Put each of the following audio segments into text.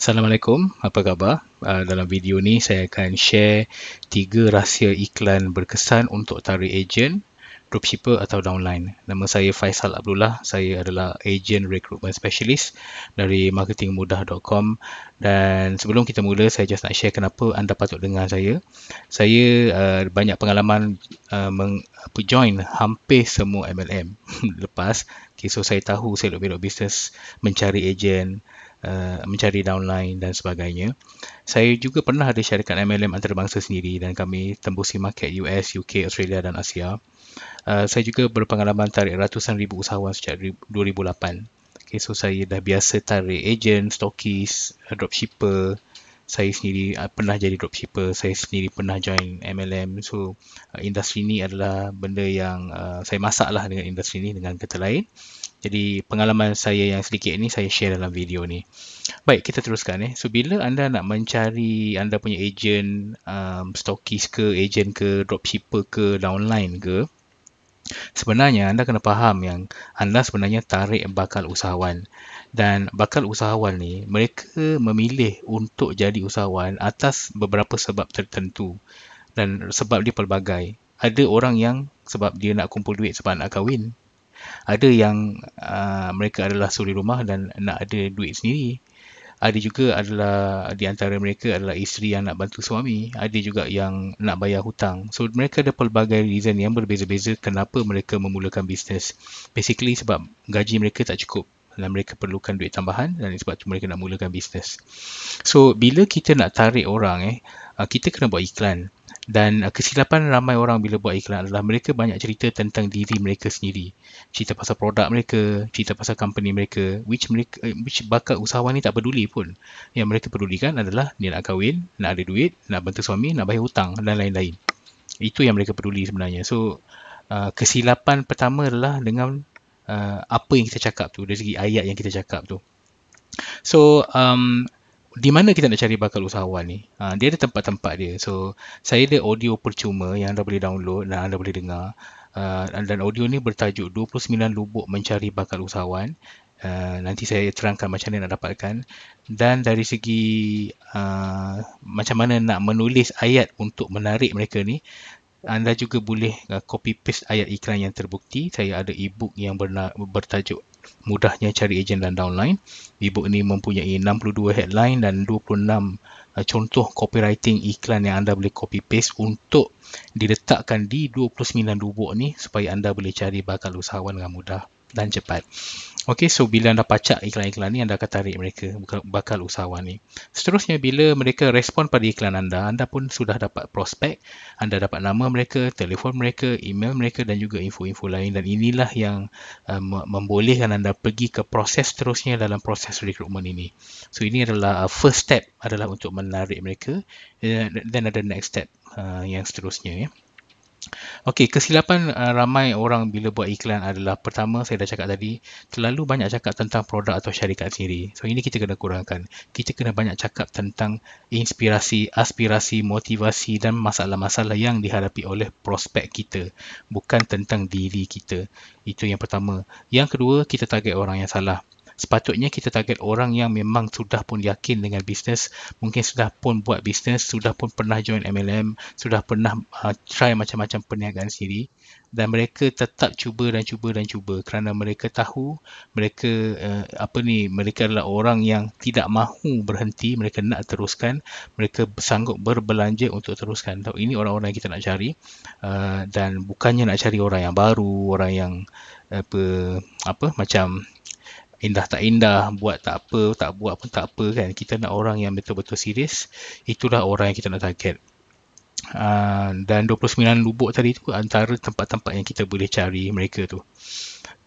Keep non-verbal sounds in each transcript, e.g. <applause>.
Assalamualaikum, apa khabar? Dalam video ni saya akan share tiga rahsia iklan berkesan untuk tarik agent, dropshipper atau downline. Nama saya Faisal Abdullah, saya adalah agent recruitment specialist dari marketingmudah.com dan sebelum kita mula saya just nak share kenapa anda patut dengar saya. Saya uh, banyak pengalaman uh, meng join hampir semua MLM lepas okay, so saya tahu saya lebih-lebih bisnes mencari agent Eh, mencari downline dan sebagainya. Saya juga pernah ada syarikat MLM antarabangsa sendiri dan kami tembusi market US, UK, Australia dan Asia. Uh, saya juga berpengalaman tarik ratusan ribu usahawan sejak 2008. Okay, so saya dah biasa tarik agent, stockies, eh, dropshipper. Saya sendiri pernah jadi dropshipper, saya sendiri pernah join MLM. So industri ni adalah benda yang uh, saya masaklah dengan industri ni dengan kata lain. Jadi pengalaman saya yang sedikit ini saya share dalam video ni. Baik, kita teruskan eh. So bila anda nak mencari anda punya ejen um, stokis ke, ejen ke, dropshipper ke, downline ke, sebenarnya anda kena faham yang anda sebenarnya tarik bakal usahawan. Dan bakal usahawan ni, mereka memilih untuk jadi usahawan atas beberapa sebab tertentu. Dan sebab dia pelbagai. Ada orang yang sebab dia nak kumpul duit sebab nak kahwin ada yang uh, mereka adalah suri rumah dan nak ada duit sendiri ada juga adalah di antara mereka adalah isteri yang nak bantu suami ada juga yang nak bayar hutang so mereka ada pelbagai reason yang berbeza-beza kenapa mereka memulakan bisnes basically sebab gaji mereka tak cukup dan mereka perlukan duit tambahan dan sebab tu mereka nak mulakan bisnes. So bila kita nak tarik orang eh uh, kita kena buat iklan dan uh, kesilapan ramai orang bila buat iklan adalah mereka banyak cerita tentang diri mereka sendiri. Cerita pasal produk mereka, cerita pasal company mereka, which mereka, eh, which bakat usahawan ni tak peduli pun. Yang mereka pedulikan adalah ni nak kahwin, nak ada duit, nak bantu suami, nak bayar hutang dan lain-lain. Itu yang mereka peduli sebenarnya. So, uh, kesilapan pertama adalah dengan uh, apa yang kita cakap tu dari segi ayat yang kita cakap tu so um di mana kita nak cari bakal usahawan ni? Ha, dia ada tempat-tempat dia. So, saya ada audio percuma yang anda boleh download dan anda boleh dengar. Uh, dan audio ni bertajuk 29 lubuk mencari bakal usahawan. Uh, nanti saya terangkan macam mana nak dapatkan. Dan dari segi uh, macam mana nak menulis ayat untuk menarik mereka ni, anda juga boleh uh, copy paste ayat iklan yang terbukti. Saya ada e-book yang bertajuk Mudahnya Cari Ejen dan Downline. E-book ini mempunyai 62 headline dan 26 uh, contoh copywriting iklan yang anda boleh copy paste untuk diletakkan di 29 dubuk ni supaya anda boleh cari bakal usahawan dengan mudah dan cepat. Okey, so bila anda pacak iklan-iklan ni, anda akan tarik mereka bakal usahawan ni. Seterusnya, bila mereka respon pada iklan anda, anda pun sudah dapat prospek, anda dapat nama mereka, telefon mereka, email mereka dan juga info-info lain. Dan inilah yang um, membolehkan anda pergi ke proses seterusnya dalam proses rekrutmen ini. So, ini adalah uh, first step adalah untuk menarik mereka. Uh, dan ada next step uh, yang seterusnya ya. Okey, kesilapan uh, ramai orang bila buat iklan adalah pertama saya dah cakap tadi, terlalu banyak cakap tentang produk atau syarikat sendiri. So ini kita kena kurangkan. Kita kena banyak cakap tentang inspirasi, aspirasi, motivasi dan masalah-masalah yang dihadapi oleh prospek kita, bukan tentang diri kita. Itu yang pertama. Yang kedua, kita target orang yang salah sepatutnya kita target orang yang memang sudah pun yakin dengan bisnes, mungkin sudah pun buat bisnes, sudah pun pernah join MLM, sudah pernah uh, try macam-macam perniagaan sendiri dan mereka tetap cuba dan cuba dan cuba kerana mereka tahu mereka uh, apa ni mereka adalah orang yang tidak mahu berhenti mereka nak teruskan mereka sanggup berbelanja untuk teruskan tahu ini orang-orang yang kita nak cari uh, dan bukannya nak cari orang yang baru orang yang apa apa macam indah tak indah, buat tak apa, tak buat pun tak apa kan. Kita nak orang yang betul-betul serius, itulah orang yang kita nak target. Uh, dan 29 lubuk tadi tu antara tempat-tempat yang kita boleh cari mereka tu.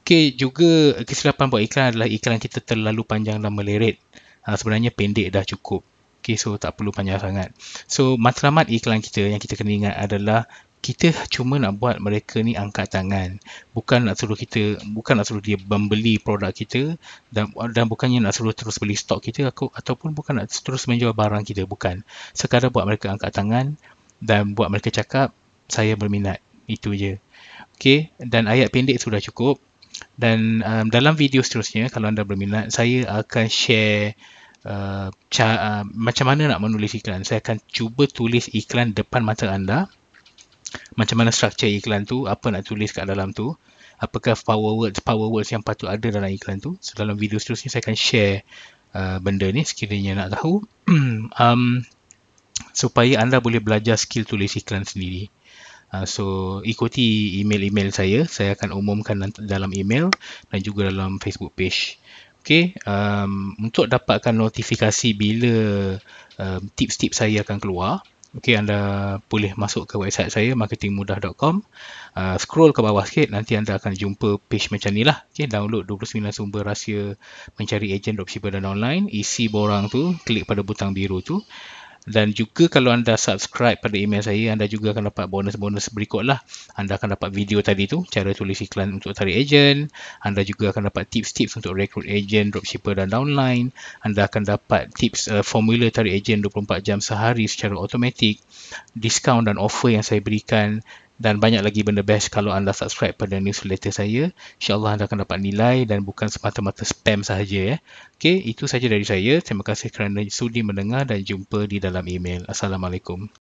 Okey, juga kesilapan buat iklan adalah iklan kita terlalu panjang dan meleret. Uh, ah, sebenarnya pendek dah cukup. Okey, so tak perlu panjang sangat. So, matlamat iklan kita yang kita kena ingat adalah kita cuma nak buat mereka ni angkat tangan bukan nak suruh kita bukan nak suruh dia membeli produk kita dan dan bukannya nak suruh terus beli stok kita aku, ataupun bukan nak terus menjual barang kita bukan sekadar buat mereka angkat tangan dan buat mereka cakap saya berminat itu je okey dan ayat pendek sudah cukup dan um, dalam video seterusnya kalau anda berminat saya akan share Uh, ca- uh, macam mana nak menulis iklan saya akan cuba tulis iklan depan mata anda macam mana struktur iklan tu, apa nak tulis kat dalam tu, apakah power words power words yang patut ada dalam iklan tu. So dalam video seterusnya saya akan share uh, benda ni sekiranya nak tahu. <clears throat> um, supaya anda boleh belajar skill tulis iklan sendiri. Uh, so ikuti email-email saya, saya akan umumkan dalam email dan juga dalam Facebook page. Okay, um, untuk dapatkan notifikasi bila um, tips-tips saya akan keluar, Okey anda boleh masuk ke website saya marketingmudah.com uh, ah, scroll ke bawah sikit nanti anda akan jumpa page macam ni lah okay, download 29 sumber rahsia mencari agent dropshipper dan online isi borang tu klik pada butang biru tu dan juga kalau anda subscribe pada email saya anda juga akan dapat bonus-bonus berikut lah anda akan dapat video tadi tu cara tulis iklan untuk tarik agent anda juga akan dapat tips-tips untuk rekrut agent dropshipper dan downline anda akan dapat tips uh, formula tarik agent 24 jam sehari secara automatik diskaun dan offer yang saya berikan dan banyak lagi benda best kalau anda subscribe pada newsletter saya. InsyaAllah anda akan dapat nilai dan bukan semata-mata spam sahaja. Eh. Okay, itu saja dari saya. Terima kasih kerana sudi mendengar dan jumpa di dalam email. Assalamualaikum.